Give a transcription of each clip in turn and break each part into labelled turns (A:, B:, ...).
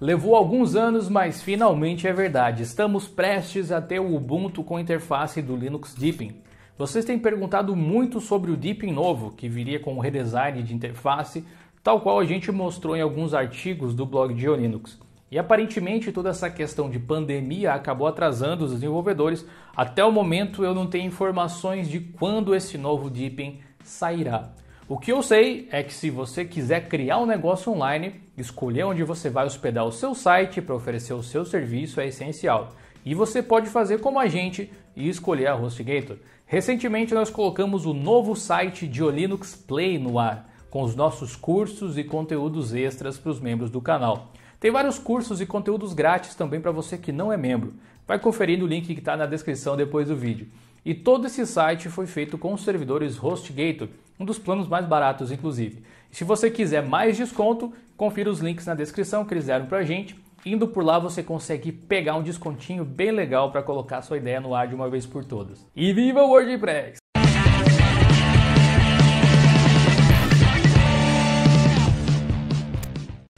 A: Levou alguns anos, mas finalmente é verdade. Estamos prestes a ter o Ubuntu com interface do Linux Deepin. Vocês têm perguntado muito sobre o Deepin novo, que viria com um redesign de interface, tal qual a gente mostrou em alguns artigos do blog de Linux. E aparentemente toda essa questão de pandemia acabou atrasando os desenvolvedores. Até o momento eu não tenho informações de quando esse novo Deepin sairá. O que eu sei é que se você quiser criar um negócio online, escolher onde você vai hospedar o seu site para oferecer o seu serviço é essencial. E você pode fazer como a gente e escolher a HostGator. Recentemente nós colocamos o novo site de Linux Play no ar, com os nossos cursos e conteúdos extras para os membros do canal. Tem vários cursos e conteúdos grátis também para você que não é membro. Vai conferir o link que está na descrição depois do vídeo. E todo esse site foi feito com os servidores HostGator, um dos planos mais baratos, inclusive. se você quiser mais desconto, confira os links na descrição que eles deram para a gente. Indo por lá, você consegue pegar um descontinho bem legal para colocar sua ideia no ar de uma vez por todas. E viva o WordPress!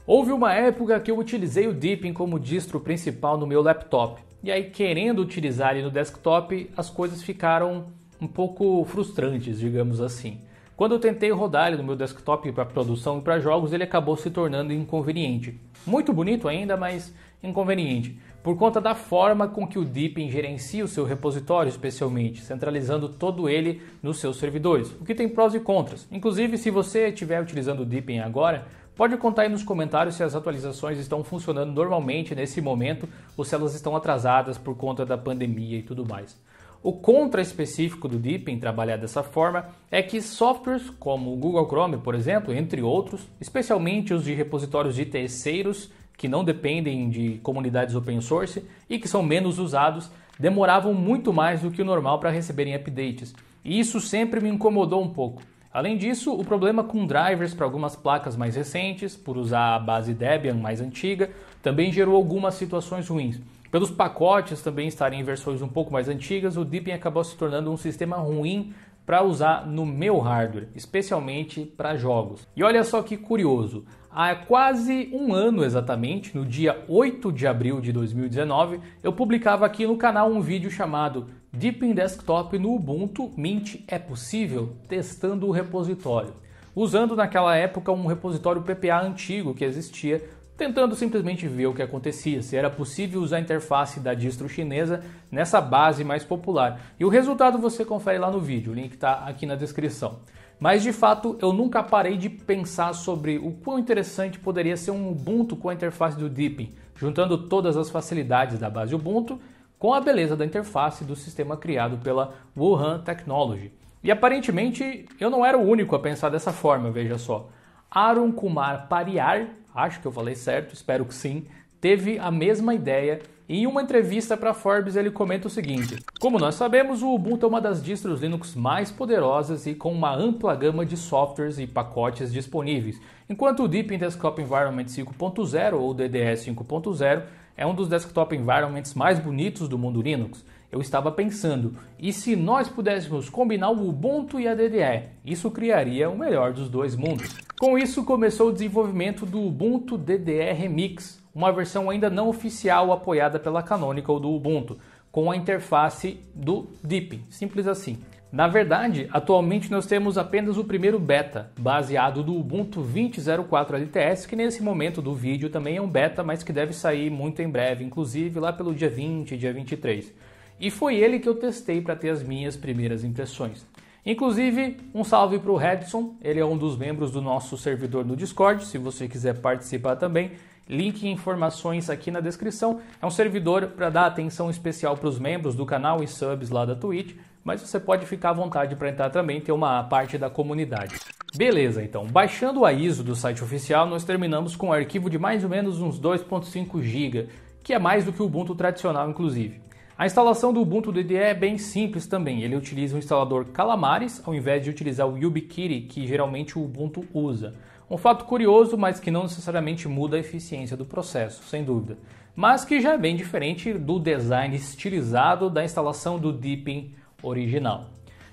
A: Houve uma época que eu utilizei o Deepin como distro principal no meu laptop. E aí, querendo utilizar ele no desktop, as coisas ficaram um pouco frustrantes, digamos assim. Quando eu tentei rodar ele no meu desktop para produção e para jogos, ele acabou se tornando inconveniente. Muito bonito ainda, mas inconveniente, por conta da forma com que o Deepin gerencia o seu repositório, especialmente, centralizando todo ele nos seus servidores, o que tem prós e contras. Inclusive, se você estiver utilizando o Deepin agora, Pode contar aí nos comentários se as atualizações estão funcionando normalmente nesse momento ou se elas estão atrasadas por conta da pandemia e tudo mais. O contra específico do Deepin trabalhar dessa forma é que softwares como o Google Chrome, por exemplo, entre outros, especialmente os de repositórios de terceiros que não dependem de comunidades open source e que são menos usados, demoravam muito mais do que o normal para receberem updates. E isso sempre me incomodou um pouco. Além disso, o problema com drivers para algumas placas mais recentes, por usar a base Debian mais antiga, também gerou algumas situações ruins. Pelos pacotes também estarem em versões um pouco mais antigas, o Deepin acabou se tornando um sistema ruim para usar no meu hardware, especialmente para jogos. E olha só que curioso, há quase um ano exatamente, no dia 8 de abril de 2019, eu publicava aqui no canal um vídeo chamado Deepin Desktop no Ubuntu Mint é possível testando o repositório, usando naquela época um repositório PPA antigo que existia, tentando simplesmente ver o que acontecia, se era possível usar a interface da distro chinesa nessa base mais popular. E o resultado você confere lá no vídeo, o link está aqui na descrição. Mas de fato, eu nunca parei de pensar sobre o quão interessante poderia ser um Ubuntu com a interface do Deepin, juntando todas as facilidades da base Ubuntu com a beleza da interface do sistema criado pela Wuhan Technology. E aparentemente eu não era o único a pensar dessa forma, veja só. Arun Kumar Pariar, acho que eu falei certo, espero que sim, teve a mesma ideia em uma entrevista para Forbes, ele comenta o seguinte: Como nós sabemos, o Ubuntu é uma das distros Linux mais poderosas e com uma ampla gama de softwares e pacotes disponíveis, enquanto o Deepin Desktop Environment 5.0 ou DDS 5.0 é um dos desktop environments mais bonitos do mundo Linux. Eu estava pensando, e se nós pudéssemos combinar o Ubuntu e a DDE? Isso criaria o melhor dos dois mundos. Com isso começou o desenvolvimento do Ubuntu DDE Remix, uma versão ainda não oficial apoiada pela Canonical do Ubuntu, com a interface do Deep simples assim. Na verdade, atualmente nós temos apenas o primeiro beta, baseado do Ubuntu 20.04 LTS, que nesse momento do vídeo também é um beta, mas que deve sair muito em breve, inclusive lá pelo dia 20, dia 23. E foi ele que eu testei para ter as minhas primeiras impressões. Inclusive, um salve para o Redson, ele é um dos membros do nosso servidor no Discord, se você quiser participar também. Link e informações aqui na descrição. É um servidor para dar atenção especial para os membros do canal e subs lá da Twitch, mas você pode ficar à vontade para entrar também, ter uma parte da comunidade. Beleza, então, baixando a ISO do site oficial, nós terminamos com um arquivo de mais ou menos uns 2.5 GB, que é mais do que o Ubuntu tradicional, inclusive. A instalação do Ubuntu DDE é bem simples também, ele utiliza o instalador Calamares ao invés de utilizar o YubiKitty que geralmente o Ubuntu usa. Um fato curioso, mas que não necessariamente muda a eficiência do processo, sem dúvida, mas que já é bem diferente do design estilizado da instalação do Deepin original.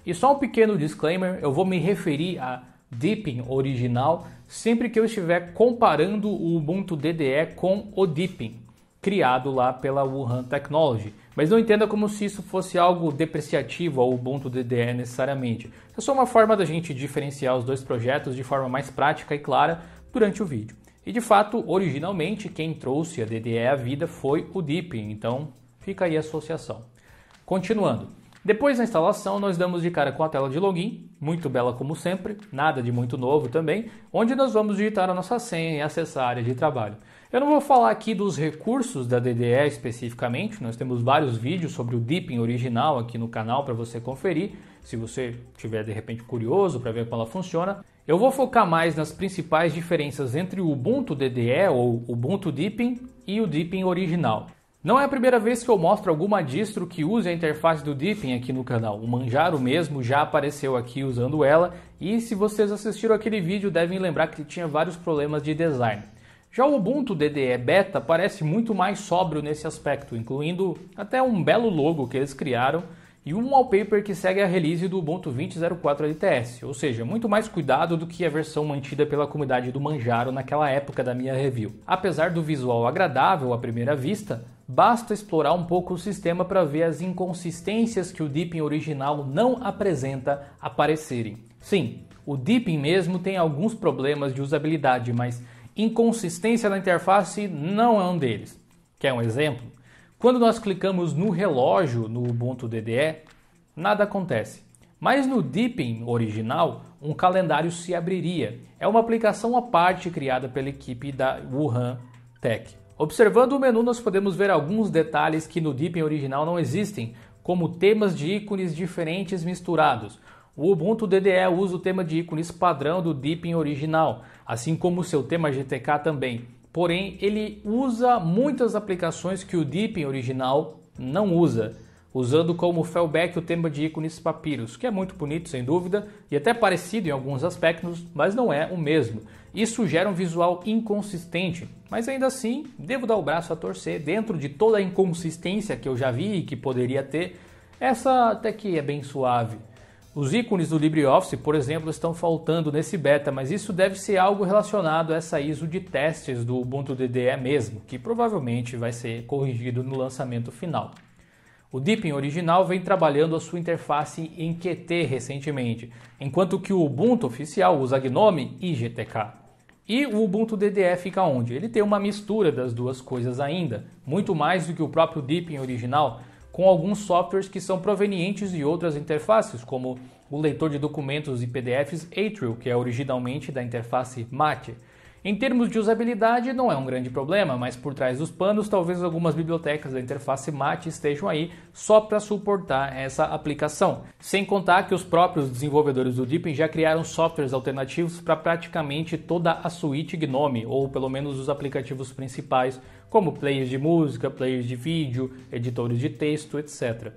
A: E só um pequeno disclaimer, eu vou me referir a Deepin original sempre que eu estiver comparando o Ubuntu DDE com o Deepin criado lá pela Wuhan Technology. Mas não entenda como se isso fosse algo depreciativo ao Ubuntu DDE necessariamente. É só uma forma da gente diferenciar os dois projetos de forma mais prática e clara durante o vídeo. E de fato, originalmente, quem trouxe a DDE à vida foi o Deepin, então fica aí a associação. Continuando. Depois da instalação, nós damos de cara com a tela de login, muito bela como sempre, nada de muito novo também, onde nós vamos digitar a nossa senha e acessar a área de trabalho. Eu não vou falar aqui dos recursos da DDE especificamente, nós temos vários vídeos sobre o Deepin original aqui no canal para você conferir, se você tiver de repente curioso para ver como ela funciona. Eu vou focar mais nas principais diferenças entre o Ubuntu DDE ou Ubuntu Deepin e o Deepin original. Não é a primeira vez que eu mostro alguma distro que use a interface do Deepin aqui no canal. O Manjaro mesmo já apareceu aqui usando ela e se vocês assistiram aquele vídeo devem lembrar que tinha vários problemas de design. Já o Ubuntu DDE Beta parece muito mais sóbrio nesse aspecto, incluindo até um belo logo que eles criaram e um wallpaper que segue a release do Ubuntu 20.04 LTS, ou seja, muito mais cuidado do que a versão mantida pela comunidade do Manjaro naquela época da minha review. Apesar do visual agradável à primeira vista, basta explorar um pouco o sistema para ver as inconsistências que o Deepin original não apresenta aparecerem. Sim, o Deepin mesmo tem alguns problemas de usabilidade, mas Inconsistência na interface não é um deles. Quer um exemplo? Quando nós clicamos no relógio no Ubuntu DDE, nada acontece. Mas no Deepin original, um calendário se abriria. É uma aplicação à parte criada pela equipe da Wuhan Tech. Observando o menu, nós podemos ver alguns detalhes que no Deepin original não existem, como temas de ícones diferentes misturados, o Ubuntu DDE usa o tema de ícones padrão do Deepin original, assim como o seu tema GTK também. Porém, ele usa muitas aplicações que o Deepin original não usa, usando como fallback o tema de ícones Papyrus, que é muito bonito sem dúvida e até parecido em alguns aspectos, mas não é o mesmo. Isso gera um visual inconsistente, mas ainda assim, devo dar o braço a torcer dentro de toda a inconsistência que eu já vi e que poderia ter. Essa até que é bem suave. Os ícones do LibreOffice, por exemplo, estão faltando nesse beta, mas isso deve ser algo relacionado a essa ISO de testes do Ubuntu DDE mesmo, que provavelmente vai ser corrigido no lançamento final. O Deepin original vem trabalhando a sua interface em Qt recentemente, enquanto que o Ubuntu oficial usa GNOME e GTK. E o Ubuntu DDE fica onde? Ele tem uma mistura das duas coisas ainda, muito mais do que o próprio Deepin original, com alguns softwares que são provenientes de outras interfaces, como o leitor de documentos e PDFs Atril, que é originalmente da interface Mate. Em termos de usabilidade, não é um grande problema, mas por trás dos panos, talvez algumas bibliotecas da interface Mate estejam aí só para suportar essa aplicação. Sem contar que os próprios desenvolvedores do Deepin já criaram softwares alternativos para praticamente toda a suíte GNOME, ou pelo menos os aplicativos principais, como players de música, players de vídeo, editores de texto, etc.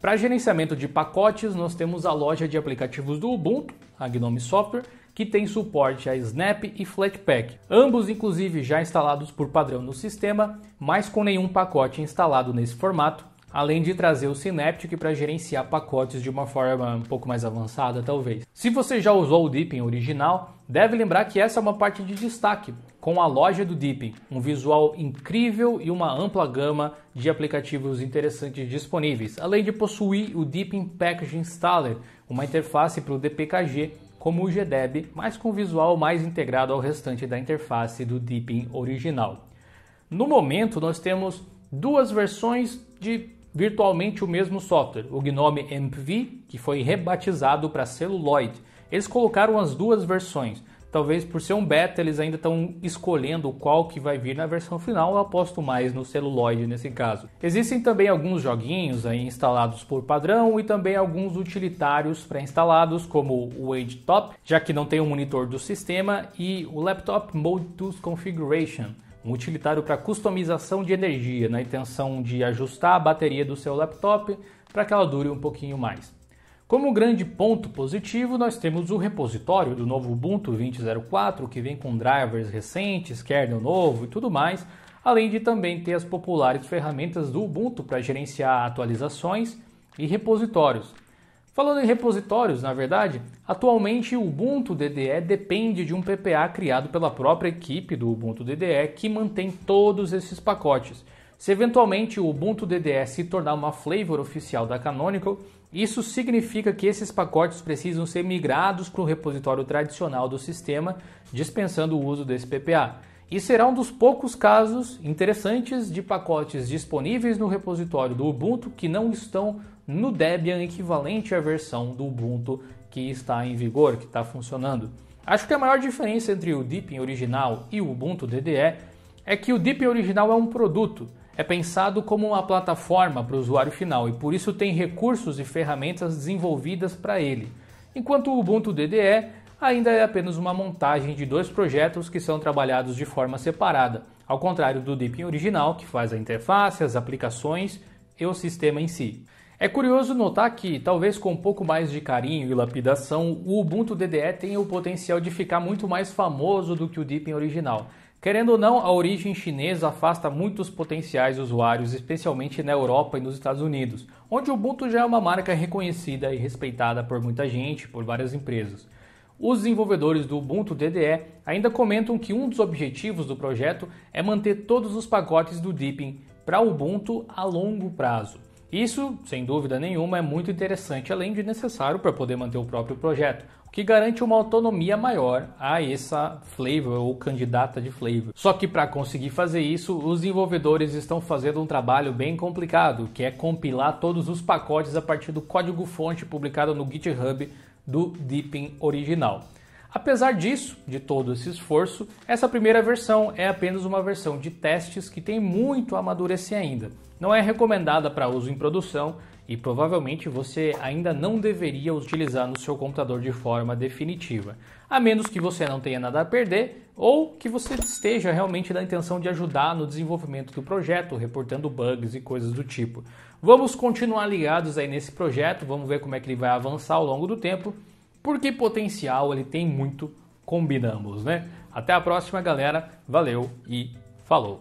A: Para gerenciamento de pacotes, nós temos a loja de aplicativos do Ubuntu, a GNOME Software, que tem suporte a Snap e Flatpak, ambos inclusive já instalados por padrão no sistema, mas com nenhum pacote instalado nesse formato, além de trazer o Synaptic para gerenciar pacotes de uma forma um pouco mais avançada, talvez. Se você já usou o Deepin original, deve lembrar que essa é uma parte de destaque, com a loja do Deepin, um visual incrível e uma ampla gama de aplicativos interessantes disponíveis, além de possuir o Deepin Package Installer, uma interface para o DPKG como o GDEB, mas com visual mais integrado ao restante da interface do Deepin original. No momento, nós temos duas versões de virtualmente o mesmo software, o GNOME MPV, que foi rebatizado para Celluloid. Eles colocaram as duas versões. Talvez por ser um beta eles ainda estão escolhendo qual que vai vir na versão final, eu aposto mais no celuloide nesse caso. Existem também alguns joguinhos aí instalados por padrão e também alguns utilitários pré-instalados como o Top, já que não tem o um monitor do sistema e o Laptop Mode Tools Configuration um utilitário para customização de energia, na intenção de ajustar a bateria do seu laptop para que ela dure um pouquinho mais. Como grande ponto positivo, nós temos o repositório do novo Ubuntu 20.04, que vem com drivers recentes, kernel novo e tudo mais, além de também ter as populares ferramentas do Ubuntu para gerenciar atualizações e repositórios. Falando em repositórios, na verdade, atualmente o Ubuntu DDE depende de um PPA criado pela própria equipe do Ubuntu DDE que mantém todos esses pacotes. Se eventualmente o Ubuntu DDE se tornar uma flavor oficial da Canonical, isso significa que esses pacotes precisam ser migrados para o repositório tradicional do sistema, dispensando o uso desse PPA. E será um dos poucos casos interessantes de pacotes disponíveis no repositório do Ubuntu que não estão no Debian equivalente à versão do Ubuntu que está em vigor, que está funcionando. Acho que a maior diferença entre o Deepin original e o Ubuntu DDE é que o Deepin original é um produto é pensado como uma plataforma para o usuário final e por isso tem recursos e ferramentas desenvolvidas para ele, enquanto o Ubuntu DDE ainda é apenas uma montagem de dois projetos que são trabalhados de forma separada, ao contrário do Deepin original, que faz a interface, as aplicações e o sistema em si. É curioso notar que, talvez com um pouco mais de carinho e lapidação, o Ubuntu DDE tem o potencial de ficar muito mais famoso do que o Deepin original. Querendo ou não, a origem chinesa afasta muitos potenciais usuários, especialmente na Europa e nos Estados Unidos, onde o Ubuntu já é uma marca reconhecida e respeitada por muita gente, por várias empresas. Os desenvolvedores do Ubuntu DDE ainda comentam que um dos objetivos do projeto é manter todos os pacotes do Deepin para Ubuntu a longo prazo. Isso, sem dúvida nenhuma, é muito interessante, além de necessário para poder manter o próprio projeto, o que garante uma autonomia maior a essa flavor ou candidata de flavor. Só que para conseguir fazer isso, os desenvolvedores estão fazendo um trabalho bem complicado, que é compilar todos os pacotes a partir do código-fonte publicado no GitHub do Deepin original. Apesar disso, de todo esse esforço, essa primeira versão é apenas uma versão de testes que tem muito a amadurecer ainda. Não é recomendada para uso em produção e provavelmente você ainda não deveria utilizar no seu computador de forma definitiva, a menos que você não tenha nada a perder ou que você esteja realmente na intenção de ajudar no desenvolvimento do projeto, reportando bugs e coisas do tipo. Vamos continuar ligados aí nesse projeto, vamos ver como é que ele vai avançar ao longo do tempo, porque potencial ele tem muito, combinamos, né? Até a próxima, galera. Valeu e falou.